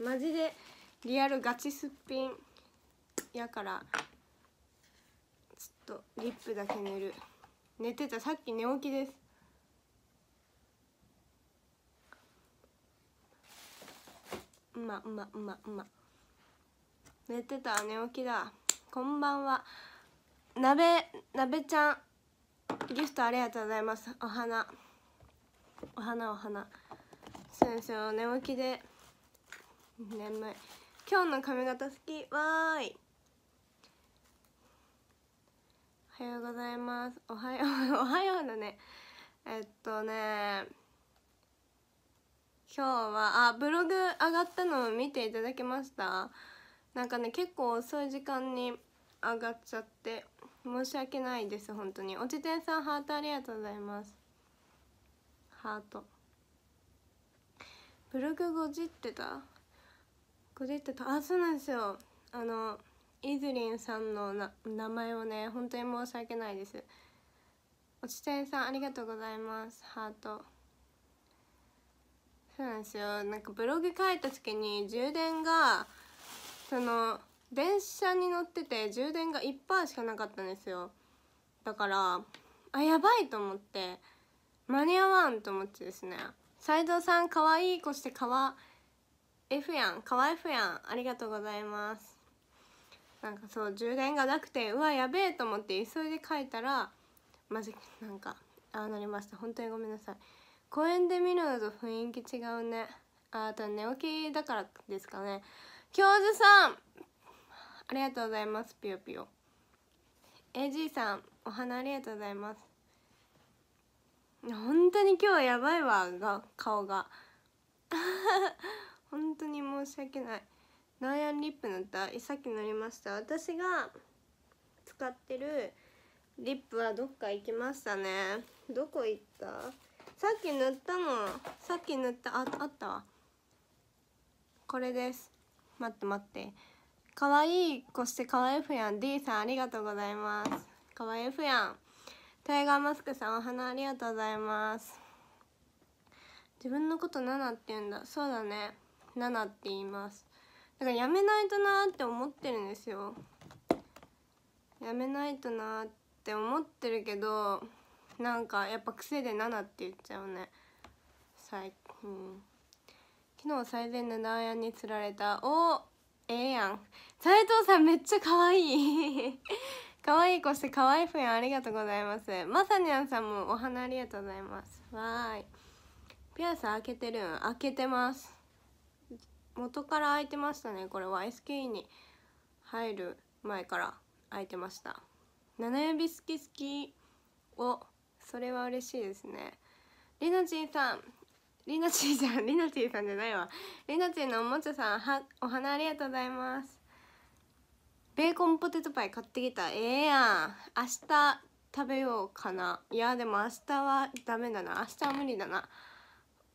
マジでリアルガチすっぴんやからちょっとリップだけ塗る寝てたさっき寝起きですうまうまうまうま寝てた寝起きだこんばんは鍋鍋ちゃんギフトありがとうございますお花お花お花先生寝起きで年前今日の髪型好きわーいおはようございますおはよう おはようだねえっとね今日はあブログ上がったのを見ていただけましたなんかね結構遅い時間に上がっちゃって申し訳ないです本当におちてんさんハートありがとうございますハートブログごじってたこれってあそうなんですよあのイズリンさんの名前をね本当に申し訳ないですおちてんさんありがとうございますハートそうなんですよなんかブログ書いた時に充電がその電車に乗ってて充電が1%しかなかったんですよだからあやばいと思って間に合わんと思ってですね斎藤さんかわいい子してかわいい F やんかわ F やんありがとうございますなんかそう充電がなくてうわやべえと思って急いで書いたらマジなんかああなりました本当にごめんなさい公園で見るのと雰囲気違うねあと寝起きだからですかね教授さんありがとうございますぴよぴよ AG さんお花ありがとうございます本当に今日やばいわが顔が本当に申し訳ないナイアンリップ塗ったさっき塗りました私が使ってるリップはどっか行きましたねどこ行ったさっき塗ったのさっき塗ったああったわこれです待って待って可愛い子して可愛いふやん D さんありがとうございます可愛いふやんタイガーマスクさんお花ありがとうございます自分のこと7って言うんだそうだね7って言いますだからやめないとなって思ってるんですよやめないとなって思ってるけどなんかやっぱ癖で7って言っちゃうね最近、昨日最善のダイアンに釣られたおええー、やん斉藤さんめっちゃ可愛い 可愛い子して可愛いふやんありがとうございますまさにゃんさんもお花ありがとうございますわーいピアス開けてるん開けてます元から空いてましたねこれは SKE に入る前から空いてました七指好き好きをそれは嬉しいですねりなちんさんりなちんさんりなちんさんじゃないわりなちんのおもちゃさんはお花ありがとうございますベーコンポテトパイ買ってきたええー、やん明日食べようかないやでも明日はダメだな明日は無理だな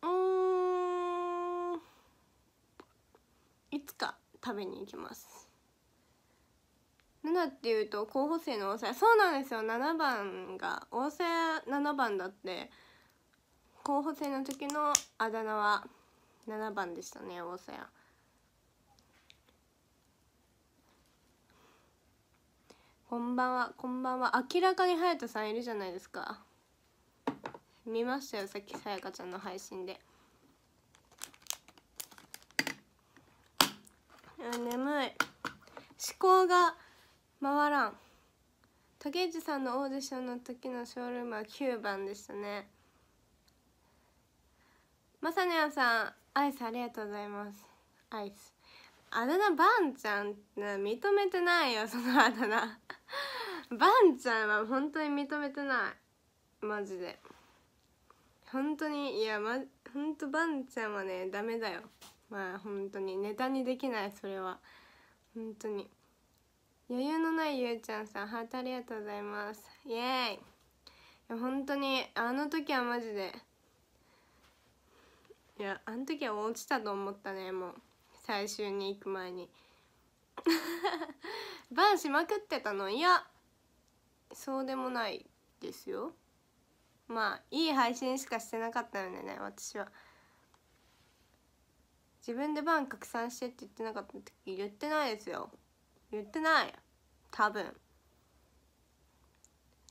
うーんいつか食べに行きます7っていうと候補生の大瀬そうなんですよ7番が大瀬7番だって候補生の時のあだ名は7番でしたね大瀬こんばんはこんばんは明らかに隼人さんいるじゃないですか見ましたよさっきさやかちゃんの配信で。眠い思考が回らん竹内さんのオーディションの時のショールームは9番でしたねまさねやさんアイスありがとうございますアイスあだ名ばんちゃんって認めてないよそのあだ名ばんちゃんは本当に認めてないマジで本当にいやまほんとばんちゃんはねダメだよまあ本当にネタにできないそれは本当に余裕のないゆうちゃんさんハートありがとうございますイエーイ本当にあの時はマジでいやあの時は落ちたと思ったねもう最終に行く前に バンしまくってたのいやそうでもないですよまあいい配信しかしてなかったのでね私は。自分でバン拡散してって言ってなかった時言ってないですよ言ってない多分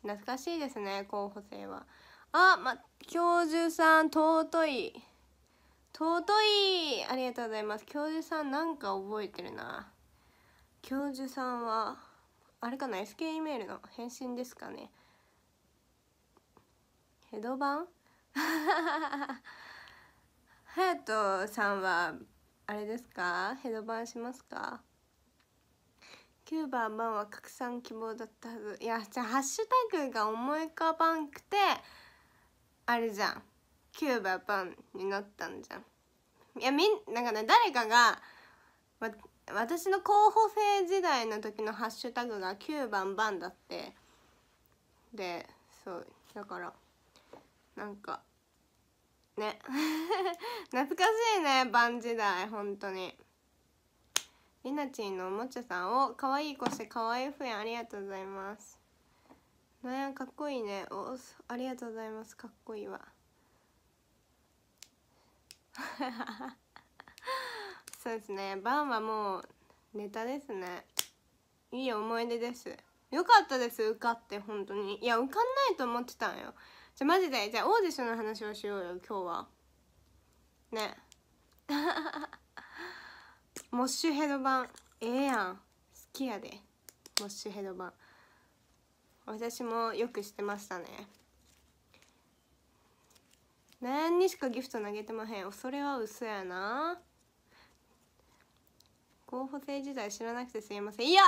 懐かしいですね候補生はあま教授さん尊い尊いありがとうございます教授さんなんか覚えてるな教授さんはあれかな SK イメールの返信ですかねヘドバン 隼人さんはあれですかヘドバンしますか9番番は拡散希望だったはずいやじゃあハッシュタグが思い浮かばんくてあれじゃん9番バン」になったんじゃんいやみんなんかね誰かがわ私の候補生時代の時のハッシュタグが9番バン」だってでそうだからなんかね 懐かしいねバン時代本当にりなちんのおもちゃさんを可愛い子して可愛いふやんありがとうございますなやかっこいいねおありがとうございますかっこいいわ そうですねバンはもうネタですねいい思い出ですよかったです受かって本当にいや受かんないと思ってたんよじゃマジでじゃあオーディションの話をしようよ今日はね モッシュヘド版ええー、やん好きやでモッシュヘド版私もよくしてましたね何にしかギフト投げてまへんそれは嘘やな候補生時代知らなくてすいませんいや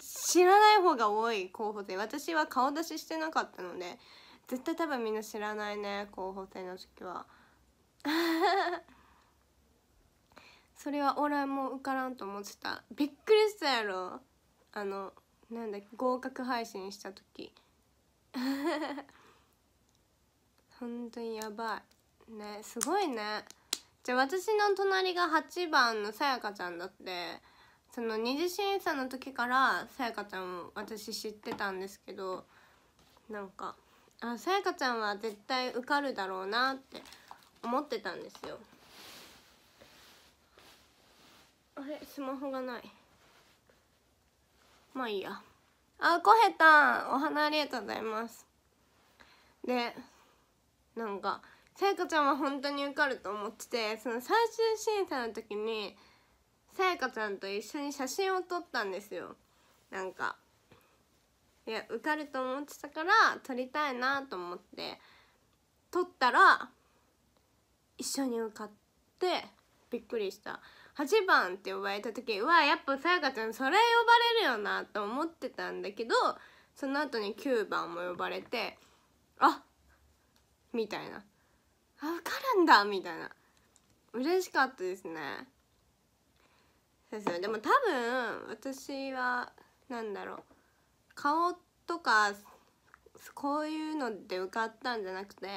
知らない方が多い候補生私は顔出ししてなかったので絶対多分みんな知らないね候補生の時は それはおらも受からんと思ってたびっくりしたやろあのなんだっけ合格配信した時 本当にやばいねすごいねじゃあ私の隣が8番のさやかちゃんだってその二次審査の時からさやかちゃんを私知ってたんですけどなんかあさやかちゃんは絶対受かるだろうなって思ってたんですよあれスマホがないまあいいやあコヘタお花ありがとうございますでなんかさやかちゃんは本当に受かると思っててその最終審査の時にさやかちゃんと一緒に写真を撮ったんですよなんかいや受かると思ってたから取りたいなと思って取ったら一緒に受かってびっくりした8番って呼ばれた時はやっぱさやかちゃんそれ呼ばれるよなと思ってたんだけどその後に9番も呼ばれてあみたいなあ受かるんだみたいな嬉しかったですねそうそうでも多分私は何だろう顔とかこういうので受かったんじゃなくて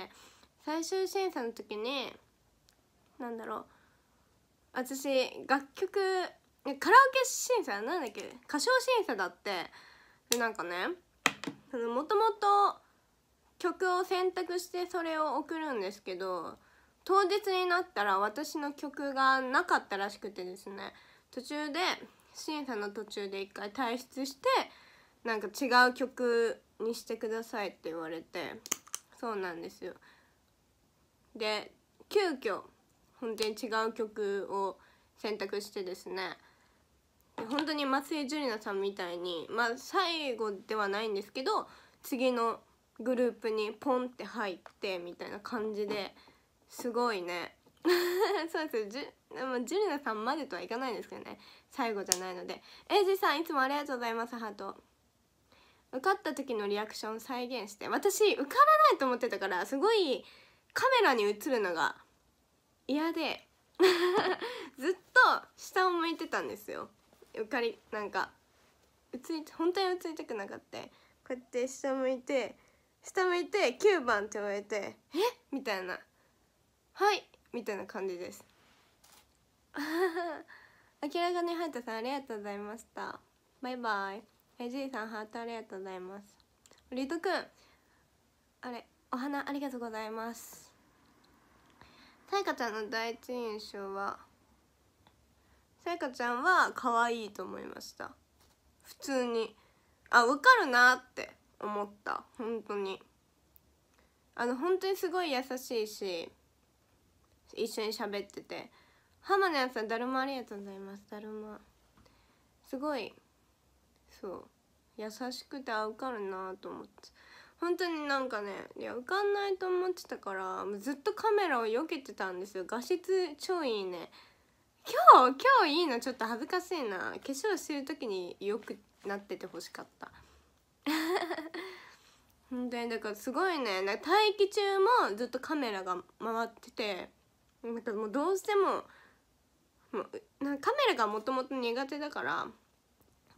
最終審査の時に何だろう私楽曲カラオケ審査なんだっけ歌唱審査だってでなんかねもともと曲を選択してそれを送るんですけど当日になったら私の曲がなかったらしくてですね途中で審査の途中で一回退出してなんか違う曲にしてくださいって言われてそうなんですよで急遽本当に違う曲を選択してですね本当に松井樹里奈さんみたいにまあ最後ではないんですけど次のグループにポンって入ってみたいな感じですごいね そうですよじでもジナさんまでとはいかないんですけどね最後じゃないのでエイジさんいつもありがとうございますハート受かった時のリアクション再現して私受からないと思ってたからすごいカメラに映るのが嫌で ずっと下を向いてたんですよ受かりなんかうつ本当に映りたくなかったこうやって下向いて下向いて9番って言われて「えみたいな「はい」みたいな感じです 明らかにハヤトさんありがとうございましたバイバイえじいさんハートありがとうございますリトくんあれお花ありがとうございますさやかちゃんの第一印象はさやかちゃんは可愛いと思いました普通にあ分かるなって思った本当にあの本当にすごい優しいし一緒に喋ってて浜のやつはだるまありがとうございますだるますごいそう優しくてあかるなと思って本当になんかねいや浮かんないと思ってたからずっとカメラを避けてたんですよ画質超いいね今日今日いいのちょっと恥ずかしいな化粧してる時によくなっててほしかった 本当にだからすごいね待機中もずっとカメラが回っててなんかもうどうしてももうカメラがもともと苦手だから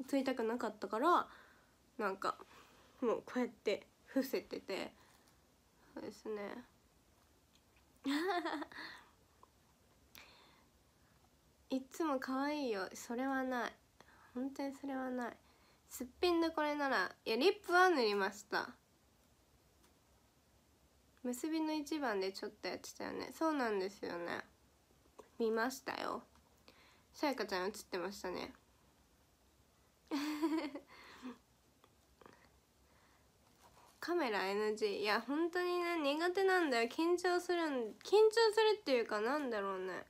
吸いたくなかったからなんかもうこうやって伏せててそうですね いつも可愛いよそれはない本当にそれはないすっぴんでこれならいやリップは塗りました結びの一番でちょっとやってたよねそうなんですよね見ましたよさやかちゃん映ってましたね カメラ NG いや本当にね苦手なんだよ緊張するん緊張するっていうかなんだろうね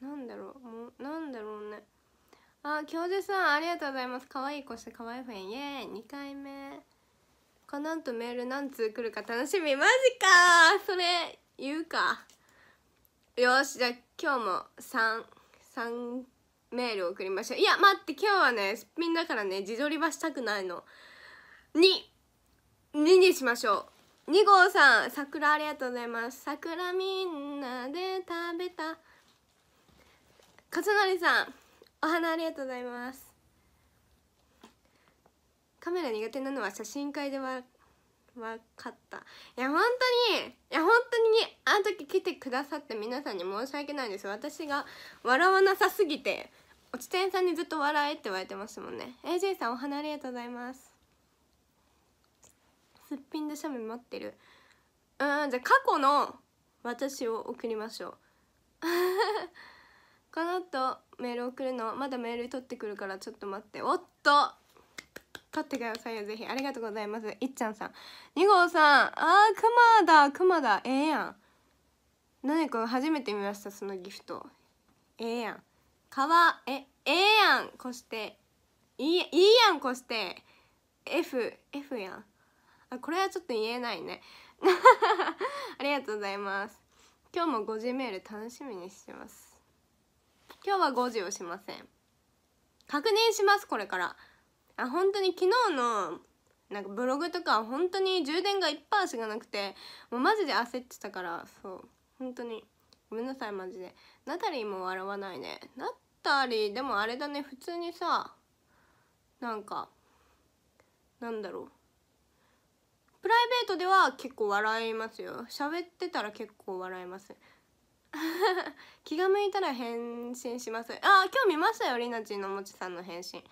なんだろうもなんだろうねあ教授さんありがとうございます可愛い子して可愛いフェンイエーイ2回目かなんとメール何通来るか楽しみマジかそれ言うかよしじゃあ今日も33メールを送りましょういや待って今日はねすっぴんだからね自撮りはしたくないの22にしましょう2号さん桜ありがとうございます桜みんなで食べた勝成さんお花ありがとうございますカメラ苦手なのは写真会では分かったいや本当にいや本当にあの時来てくださって皆さんに申し訳ないです私が笑わなさすぎておちてんさんにずっと笑えって言われてますもんね AJ さんお花ありがとうございますすっぴんで写メ待ってるうんじゃあ過去の私を送りましょう この後メール送るのまだメール取ってくるからちょっと待っておっと取ってくださいよぜひありがとうございますいっちゃんさん2号さんあークマだクマだええー、やん何これ初めて見ましたそのギフトええー、やんかわえええやんこしていいいいやんこして FF やんあこれはちょっと言えないね ありがとうございます今日も5時メール楽しみにしてます今日は5時をしません確認しますこれからあ本当に昨日のなんかブログとか本当に充電が1%しかなくてもうマジで焦ってたからそう本当にごめんなさいマジでナタリーも笑わないねナタリーでもあれだね普通にさなんかなんだろうプライベートでは結構笑いますよ喋ってたら結構笑います 気が向いたら返信しますあ今日見ましたよりなちんのもちさんの返信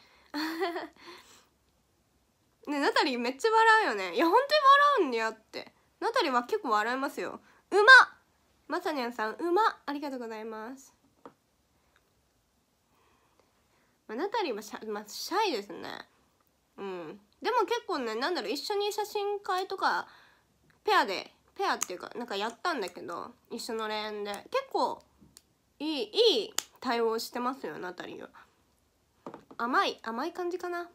ねナタリーめっちゃ笑うよねいや本当に笑うんやってナタリーは結構笑いますようまっまさにゃんさんうまありがとうございますまあ、ナタリーもシャ,、まあ、シャイですねうんでも結構ねなんだろう一緒に写真会とかペアでペアっていうかなんかやったんだけど一緒のレーで結構いいいい対応してますよナタリーは甘い甘い感じかな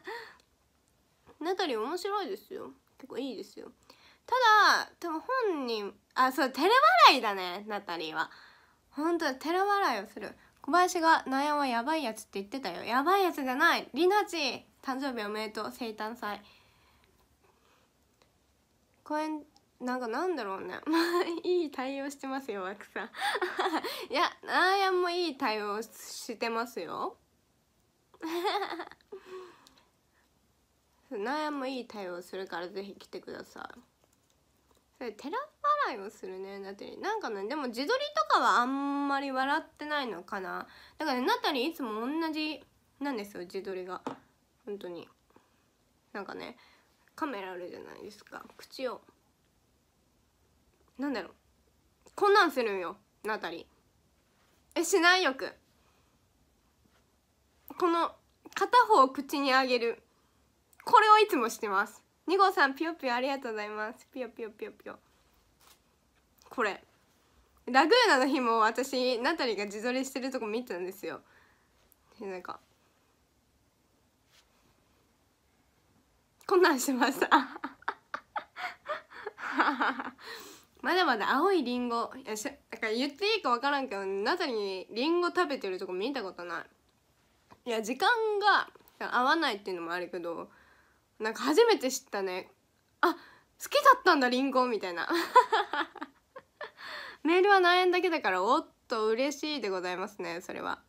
ナタリー面白いですよ結構いいですよただ多分本人あそう照れ笑いだねナタリーは本当照れ笑いをする小林が「ナヤはやばいやつ」って言ってたよやばいやつじゃないりなち誕生日おめでとう生誕祭公園なんかなんだろうねまあ いい対応してますよ枠さん いやナーヤンもいい対応してますよナーヤンもいい対応するからぜひ来てくださいそれ寺払いをするねナタリーなんかねでも自撮りとかはあんまり笑ってないのかなだから、ね、ナタリーいつも同じなんですよ自撮りが本当になんかねカメラあるじゃないですか口をなんだろうこんなんするんよナタリーえしないよくこの片方口にあげるこれをいつもしてます二号さんぴよぴよありがとうございますぴよぴよぴよぴよこれラグーナの日も私ナタリが自撮りしてるとこ見てたんですよなんかこんなんしました まだまだ青いリンゴいやしだから言っていいか分からんけどナタリにリンゴ食べてるとこ見たことないいや時間が合わないっていうのもあるけどなんか初めて知ったねあ好きだったんだりんごみたいな メールは何円だけだからおっと嬉しいでございますねそれは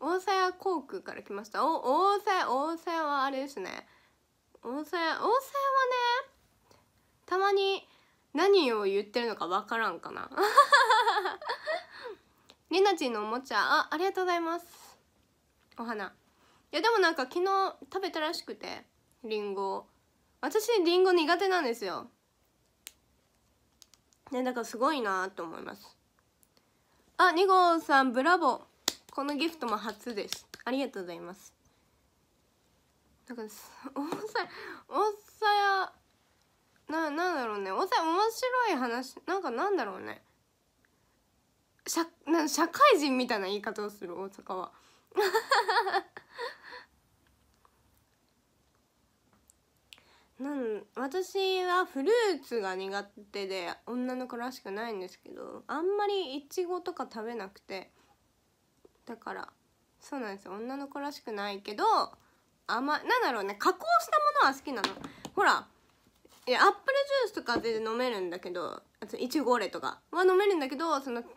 大沢航空から来ましたお大沢大沢はあれですね大沢大沢はねたまに何を言ってるのか分からんかなりなちんのおもちゃあありがとうございますお花いやでもなんか昨日食べたらしくてりんご私りんご苦手なんですよねだからすごいなと思いますあ二2号さんブラボーこのギフトも初ですありがとうございますなんか 大さ大さやななんだろうね大さや面白い話なんかなんだろうね社な社会人みたいな言い方をする大阪は。なん私はフルーツが苦手で女の子らしくないんですけどあんまりいちごとか食べなくてだからそうなんですよ女の子らしくないけど甘なんだろうね加工したものは好きなのほらいやアップルジュースとか全然飲めるんだけどあといちごオレとかは飲めるんだけどその本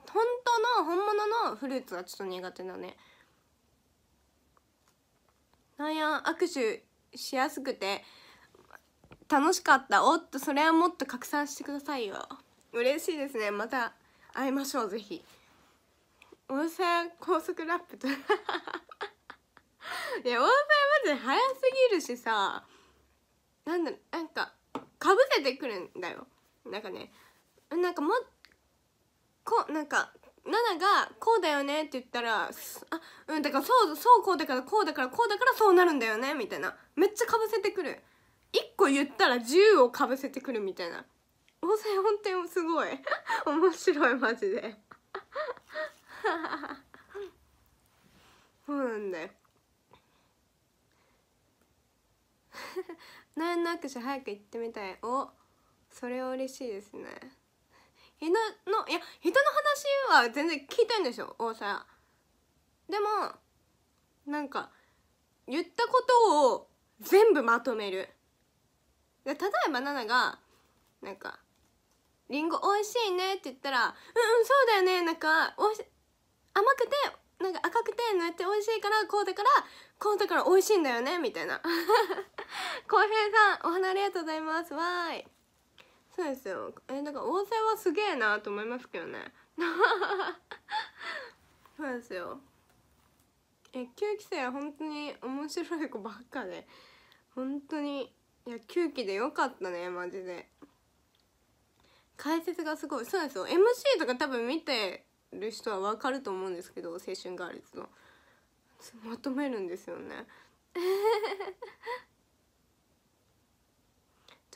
当の本物のフルーツがちょっと苦手だねなんや握手しやすくて楽しかったおっとそれはもっと拡散してくださいよ嬉しいですねまた会いましょうぜひ温泉高速ラップと いや温泉まずで早すぎるしさなんだなんかかぶせてくるんだよなんかねなんかもこなんかナナが「こうだよね」って言ったら「あうんだからそうそうこうだからこうだからこうだからそうなるんだよね」みたいなめっちゃかぶせてくる1個言ったら10をかぶせてくるみたいな大声本店すごい 面白いマジで そうなんだよ悩 んだ握手早く行ってみたいおそれは嬉しいですね人のいや人の話は全然聞いてんですよ大阪でもなんか言ったことを全部まとめる例えば奈々がなんか「りんご美味しいね」って言ったら「うんうんそうだよねなんかおいし甘くてなんか赤くて塗って美味しいからこうだからこうだから美味しいんだよね」みたいな「浩平さんお花ありがとうございますわーい」そうですよえだから温泉はすげえなと思いますけどね そうですよえ吸期生は本当に面白い子ばっかで本当にいや吸期でよかったねマジで解説がすごいそうですよ MC とか多分見てる人は分かると思うんですけど青春ガールズのまとめるんですよね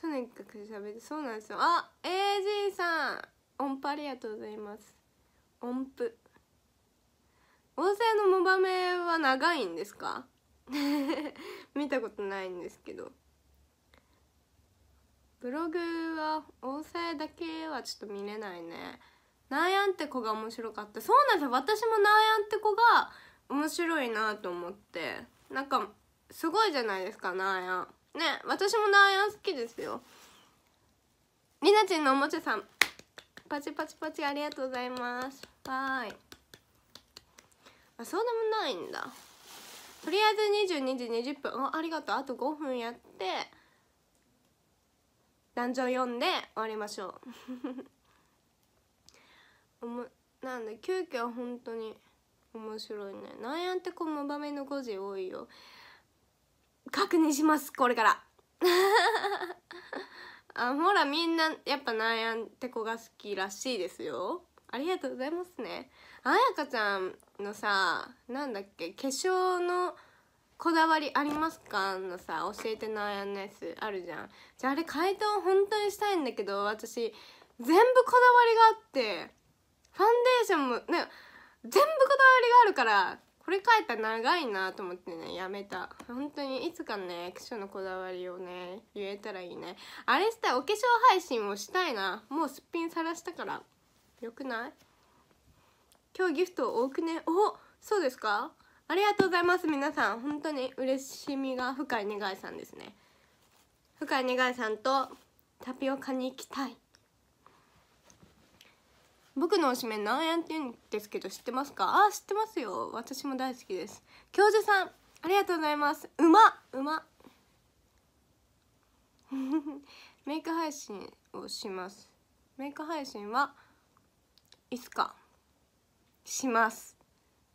とにかく喋ってそうなんですよあ AG さん音符ありがとうございます音符音声のモバメは長いんですか 見たことないんですけどブログは音声だけはちょっと見れないねなんやんって子が面白かったそうなんですよ私もなんやんって子が面白いなと思ってなんかすごいじゃないですかなんやんね私もナイアン好きですよりなちんのおもちゃさんパチパチパチありがとうございますはーいあそうでもないんだとりあえず22時20分ありがとうあと5分やって壇上読んで終わりましょう おもなんだ急遽本当に面白いねなんやってこの場面の5時多いよ確認しますこれから あほらみんなやっぱなんてこが好きらしいですよありがとうございますねあやかちゃんのさなんだっけ化粧のこだわりありますかのさ教えてなんやんのやつあるじゃんじゃああれ回答本当にしたいんだけど私全部こだわりがあってファンデーションもね全部こだわりがあるからこれ書いた長いなと思ってねやめた本当にいつかね化粧のこだわりをね言えたらいいねあれしたいお化粧配信をしたいなもうすっぴんさらしたからよくない今日ギフト多くねおそうですかありがとうございます皆さん本当に嬉しみが深い願いさんですね深い願いさんとタピオカに行きたい僕の推しメン何円って言うんですけど知ってますかあ知ってますよ私も大好きです教授さんありがとうございます馬馬 メイク配信をしますメイク配信はいつかします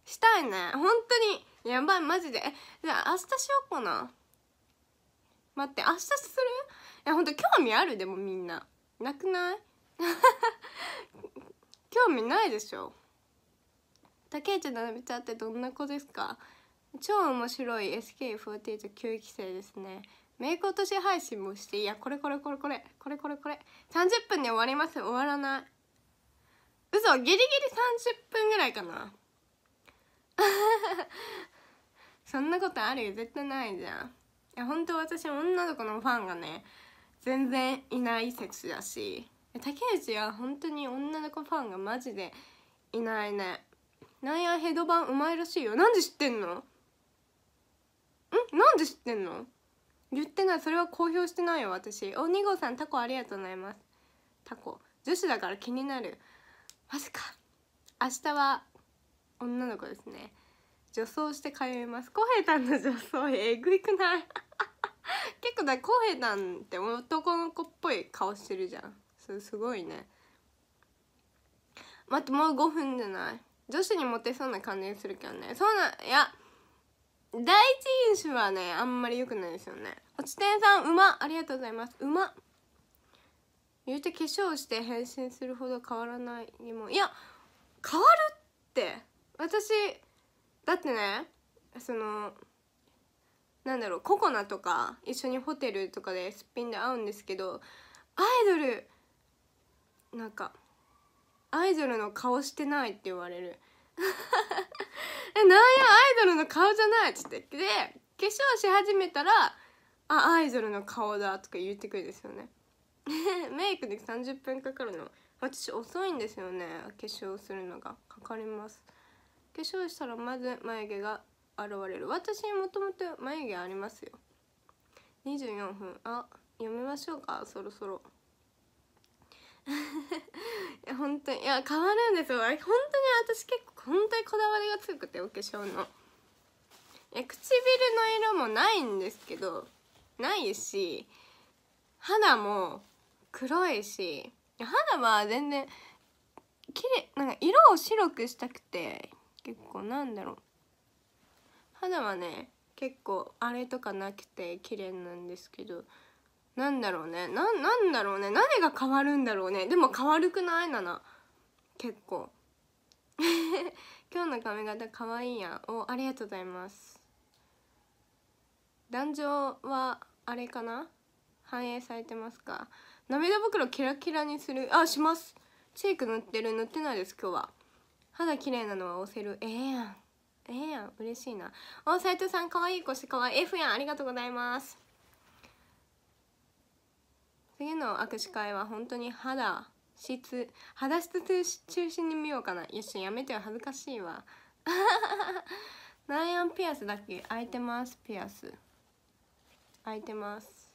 したいね本当にやばいマジでじゃあ明日しようかな待って明日するいやほん興味あるでもみんななくない 興味ないでしょ竹内七海ちゃんってどんな子ですか超面白い SK489 期生ですねメイク落とし配信もしていやこれこれこれこれこれこれこれ30分で終わります終わらない嘘ギリギリ30分ぐらいかな そんなことあるよ絶対ないじゃんいや本当私女の子のファンがね全然いない説だし竹内は本当に女の子ファンがマジでいないねなんやヘドバンうまいらしいよなんで知ってんのんなんで知ってんの言ってないそれは公表してないよ私お2号さんタコありがとうございますタコ女子だから気になるマジか明日は女の子ですね女装して通います浩平さんの女装えぐいくない 結構だ浩平さんって男の子っぽい顔してるじゃんそすごいね待ってもう5分じゃない女子にモテそうな感じするけどねそうなんいや第一印象はねあんまり良くないですよねおちてんさんうまありがとうございますうま言うて化粧して変身するほど変わらないにもいや変わるって私だってねそのなんだろうココナとか一緒にホテルとかですっぴんで会うんですけどアイドルなんかアイドルの顔してないって言われる えなんやアイドルの顔じゃないっつってで化粧し始めたらあアイドルの顔だとか言ってくるんですよね メイクで30分かかるの私遅いんですよね化粧するのがかかります化粧したらまず眉毛が現れる私もともと眉毛ありますよ24分あ読みましょうかそろそろ いや本当にいや変わるんですよ本当に私結構本当にこだわりが強くてお化粧のいや唇の色もないんですけどないし肌も黒いし肌は全然綺麗なんか色を白くしたくて結構なんだろう肌はね結構あれとかなくて綺麗なんですけどなんだろうねななんだろうね何が変わるんだろうねでも変わるくないなな結構 今日の髪型かわいいやんおありがとうございます壇上はあれかな反映されてますか涙袋キラキラにするあしますチェイク塗ってる塗ってないです今日は肌綺麗なのは押せるええー、やんええー、やん嬉しいなお斎藤さん可愛い腰、可愛い F やんありがとうございます次の握手会は本当に肌質肌質中心に見ようかなよしやめてよ恥ずかしいわ ナイアンピアスだっけ開いてますピアス開いてます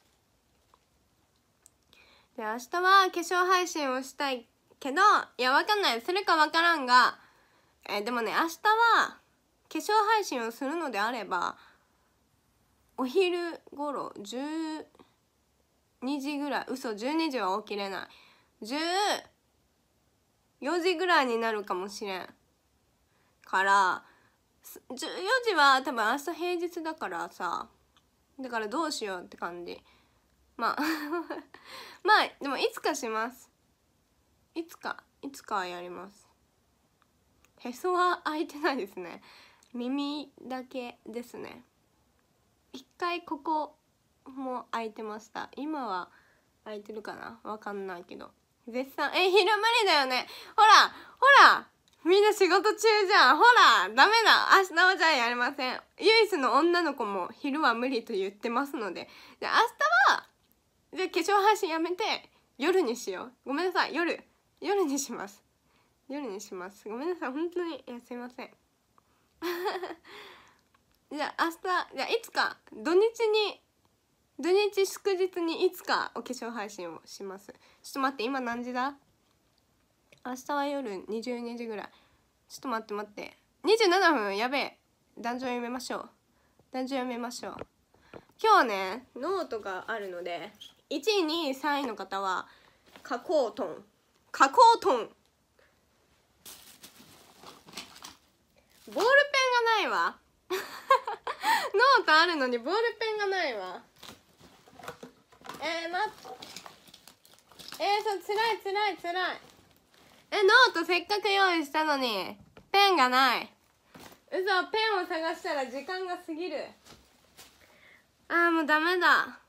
で明日は化粧配信をしたいけどいやわかんないするかわからんがえでもね明日は化粧配信をするのであればお昼頃1 2時ぐらい嘘12時は起きれない14時ぐらいになるかもしれんから14時は多分明日平日だからさだからどうしようって感じまあ まあでもいつかしますいつかいつかやりますへそは開いてないですね耳だけですね一回ここも空いてました今は空いてるかなわかんないけど絶賛え昼間理だよねほらほらみんな仕事中じゃんほらダメだ明日はじゃあやりません唯一の女の子も昼は無理と言ってますのでで明日はじゃ化粧配信やめて夜にしようごめんなさい夜夜にします夜にしますごめんなさい本当にいやすいません じゃあ明日じゃあいつか土日に土日祝日にいつかお化粧配信をしますちょっと待って今何時だ明日は夜22時ぐらいちょっと待って待って27分やべえ壇上読めましょう壇上読めましょう今日ねノートがあるので123位の方は加工トン加工トンボールペンがないわ ノートあるのにボールペンがないわえー、待えー、そう、つらいつらいつらい。え、ノートせっかく用意したのに、ペンがない。嘘、ペンを探したら時間が過ぎる。あー、もうダメだ。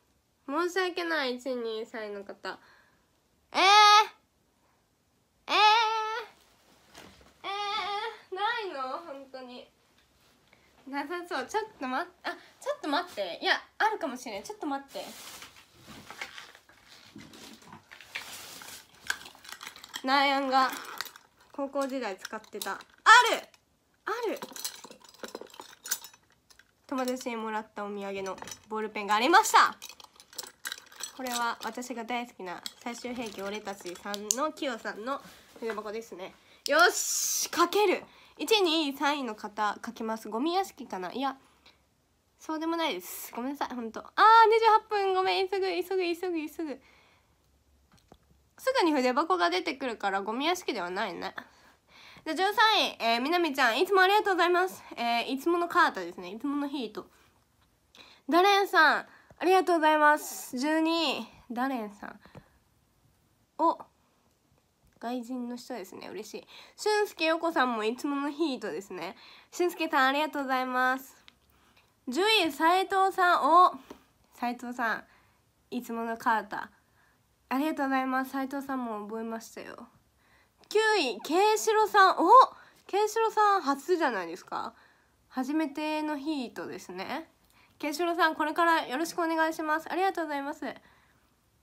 申し訳ない、1、2、3の方。えー、えー、えー、ないの本当に。なさそう。ちょっと待って、あ、ちょっと待って。いや、あるかもしれないちょっと待って。ナーヤンが高校時代使ってたあるある友達にもらったお土産のボールペンがありましたこれは私が大好きな最終兵器俺たちさんのキヨさんの筆箱ですねよしかける1 2 3位の方書きますゴミ屋敷かないやそうでもないですごめんなさいほんとああ28分ごめん急ぐ急ぐ急ぐ急ぐすぐに筆箱が出てくるからゴミ屋敷ではないねで13位、えー、みなみちゃんいつもありがとうございます、えー、いつものカータですねいつものヒートダレンさんありがとうございます12位ダレンさんお外人の人ですね嬉しい俊介横さんもいつものヒートですね俊介さんありがとうございます10位斎藤さんお斎藤さんいつものカータありがとうございます斉藤さんも覚えましたよ9位ケイシロさんおケイシロさん初じゃないですか初めてのヒートですねケイシロさんこれからよろしくお願いしますありがとうございます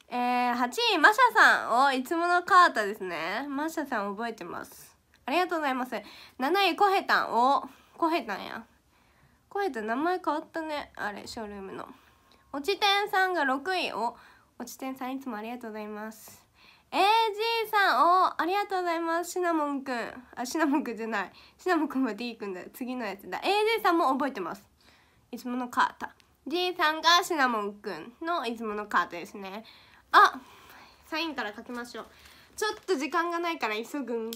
えー、8位マシャさんおいつものカータですねマシャさん覚えてますありがとうございます7位コヘタンおコヘタンやコヘタン名前変わったねあれショールームのおちてんさんが6位お落ちてんさんいつもありがとうございます a ー、さんおありがとうございますシナモンくんあシナモンくんじゃないシナモンくんは D くんだ次のやつだ a ー、さんも覚えてますいつものカータじさんがシナモンくんのいつものカータですねあサインから書きましょうちょっと時間がないから急ぐん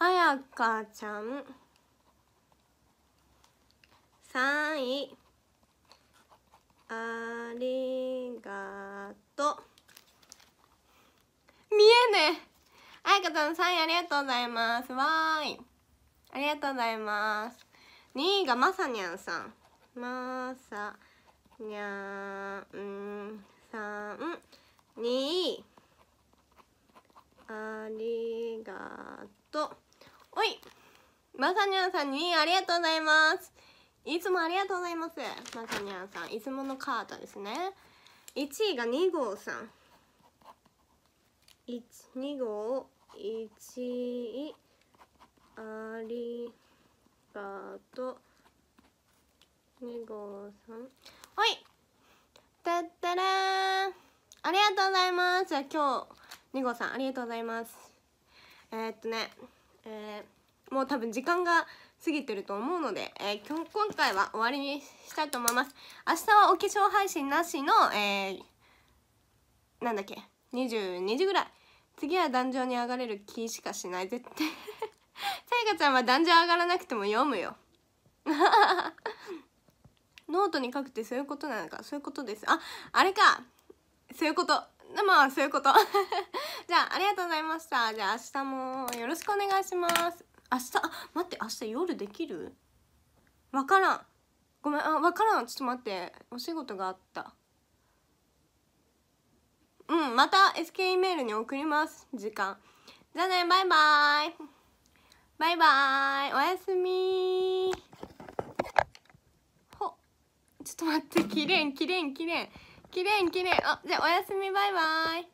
あやかちゃんいありがとう見えねえあやかちゃん3位ありがとうございますわーいありがとうございます2位がまさにゃんさんまさにゃんさん2位ありがとうおいまさにゃんさん2位ありがとうございますいつもありがとうございますまさにゃんさんいつものカードですね1位が2号さん2号1位ありがとう2号さんはいたったらありがとうございます今日2号さんありがとうございますえー、っとねえーもう多分時間が過ぎてると思うので、えー、今回は終わりにしたいと思います明日はお化粧配信なしの、えー、なんだっけ22時ぐらい次は壇上に上がれる気しかしない絶対さやかちゃんは壇上上がらなくても読むよ ノートに書くってそういうことなのかそういうことですああれかそういうことまあそういうこと じゃあありがとうございましたじゃあ明日もよろしくお願いします明日あ待って明日夜できる分からんごめんあ分からんちょっと待ってお仕事があったうんまた SKE メールに送ります時間じゃあねバイバイバイバイおやすみほちょっと待ってきれんきれんきれんきれんきれんあじゃあおやすみバイバイ